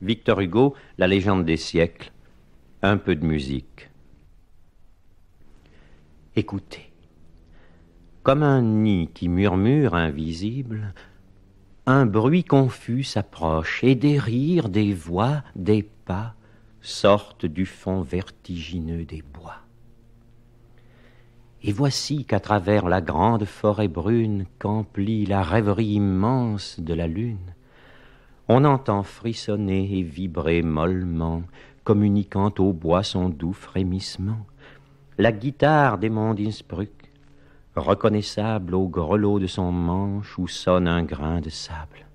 Victor Hugo, La légende des siècles, un peu de musique. Écoutez, comme un nid qui murmure invisible, un bruit confus s'approche et des rires, des voix, des pas sortent du fond vertigineux des bois. Et voici qu'à travers la grande forêt brune qu'emplit la rêverie immense de la lune, on entend frissonner et vibrer mollement, communiquant au bois son doux frémissement, la guitare des mondes reconnaissable au grelot de son manche où sonne un grain de sable.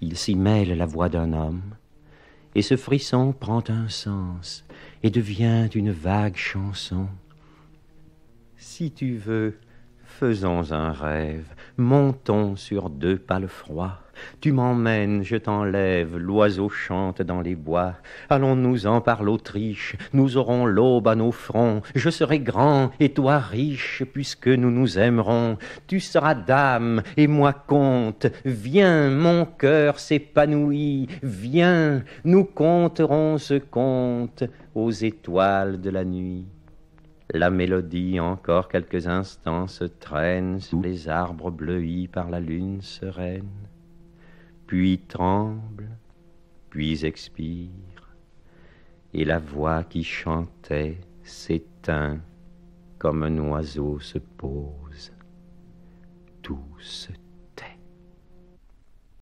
Il s'y mêle la voix d'un homme, et ce frisson prend un sens et devient une vague chanson. Si tu veux, Faisons un rêve, montons sur deux pales froids. Tu m'emmènes, je t'enlève, l'oiseau chante dans les bois. Allons-nous-en par l'Autriche, nous aurons l'aube à nos fronts. Je serai grand et toi riche, puisque nous nous aimerons. Tu seras dame et moi comte. Viens, mon cœur s'épanouit. Viens, nous compterons ce conte aux étoiles de la nuit. La mélodie encore quelques instants se traîne sous les arbres bleuis par la lune sereine, puis tremble, puis expire, et la voix qui chantait s'éteint comme un oiseau se pose. Tout se